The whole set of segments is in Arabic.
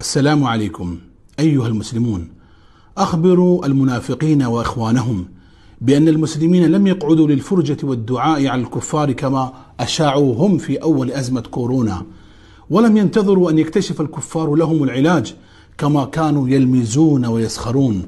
السلام عليكم أيها المسلمون أخبروا المنافقين وإخوانهم بأن المسلمين لم يقعدوا للفرجة والدعاء على الكفار كما أشاعوا هم في أول أزمة كورونا ولم ينتظروا أن يكتشف الكفار لهم العلاج كما كانوا يلمزون ويسخرون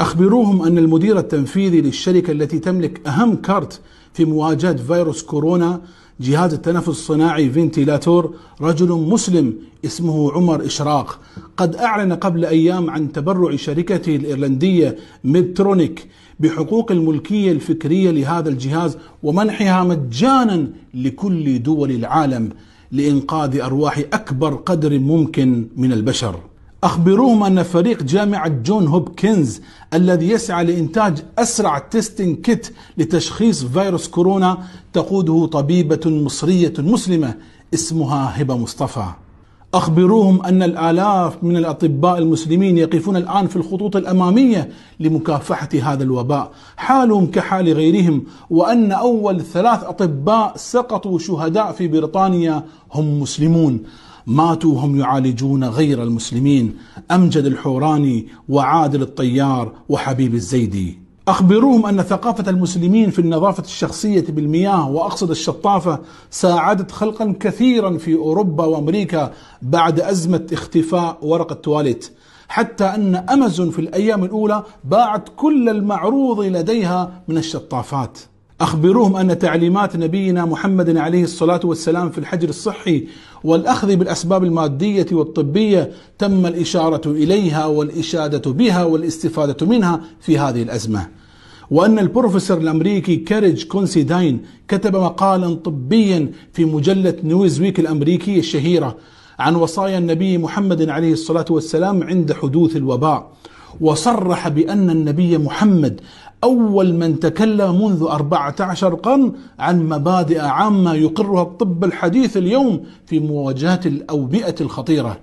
أخبروهم أن المدير التنفيذي للشركة التي تملك أهم كارت في مواجهة فيروس كورونا جهاز التنفس الصناعي فنتيلاتور رجل مسلم اسمه عمر إشراق قد أعلن قبل أيام عن تبرع شركته الإيرلندية ميدترونيك بحقوق الملكية الفكرية لهذا الجهاز ومنحها مجانا لكل دول العالم لإنقاذ أرواح أكبر قدر ممكن من البشر أخبروهم أن فريق جامعة جون هوبكنز الذي يسعى لإنتاج أسرع تيستين كيت لتشخيص فيروس كورونا تقوده طبيبة مصرية مسلمة اسمها هبة مصطفى أخبروهم أن الآلاف من الأطباء المسلمين يقفون الآن في الخطوط الأمامية لمكافحة هذا الوباء حالهم كحال غيرهم وأن أول ثلاث أطباء سقطوا شهداء في بريطانيا هم مسلمون ماتوا هم يعالجون غير المسلمين أمجد الحوراني وعادل الطيار وحبيب الزيدي أخبروهم أن ثقافة المسلمين في النظافة الشخصية بالمياه وأقصد الشطافة ساعدت خلقا كثيرا في أوروبا وأمريكا بعد أزمة اختفاء ورقة تواليت حتى أن أمازون في الأيام الأولى باعت كل المعروض لديها من الشطافات أخبروهم أن تعليمات نبينا محمد عليه الصلاة والسلام في الحجر الصحي والأخذ بالأسباب المادية والطبية تم الإشارة إليها والإشادة بها والاستفادة منها في هذه الأزمة وأن البروفيسور الأمريكي كاريج كونسيداين كتب مقالا طبيا في مجلة نيوزويك الأمريكية الشهيرة عن وصايا النبي محمد عليه الصلاة والسلام عند حدوث الوباء وصرح بأن النبي محمد أول من تكلم منذ 14 قرن عن مبادئ عامة يقرها الطب الحديث اليوم في مواجهة الأوبئة الخطيرة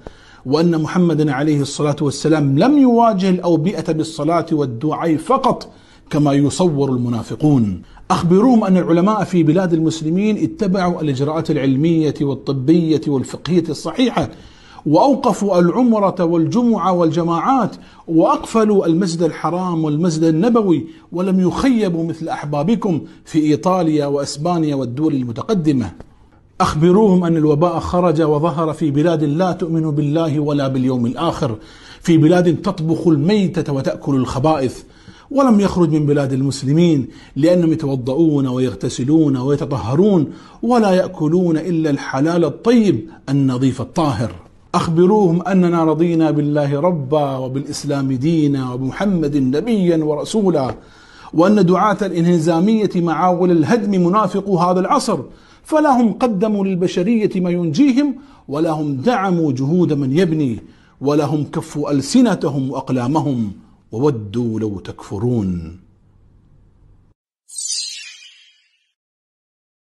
وأن محمدا عليه الصلاة والسلام لم يواجه الأوبئة بالصلاة والدعاء فقط كما يصور المنافقون أخبروهم أن العلماء في بلاد المسلمين اتبعوا الإجراءات العلمية والطبية والفقهية الصحيحة وأوقفوا العمرة والجمعة والجماعات وأقفلوا المسجد الحرام والمسجد النبوي ولم يخيبوا مثل أحبابكم في إيطاليا وأسبانيا والدول المتقدمة أخبروهم أن الوباء خرج وظهر في بلاد لا تؤمن بالله ولا باليوم الآخر في بلاد تطبخ الميتة وتأكل الخبائث ولم يخرج من بلاد المسلمين لأنهم يتوضؤون ويغتسلون ويتطهرون ولا يأكلون إلا الحلال الطيب النظيف الطاهر أخبروهم أننا رضينا بالله ربا وبالإسلام دينا وبمحمد نبيا ورسولا وأن دعاة الانهزامية معاول الهدم منافقو هذا العصر فلا هم قدموا للبشرية ما ينجيهم ولا هم دعموا جهود من يبني ولا هم كفوا ألسنتهم وأقلامهم وودوا لو تكفرون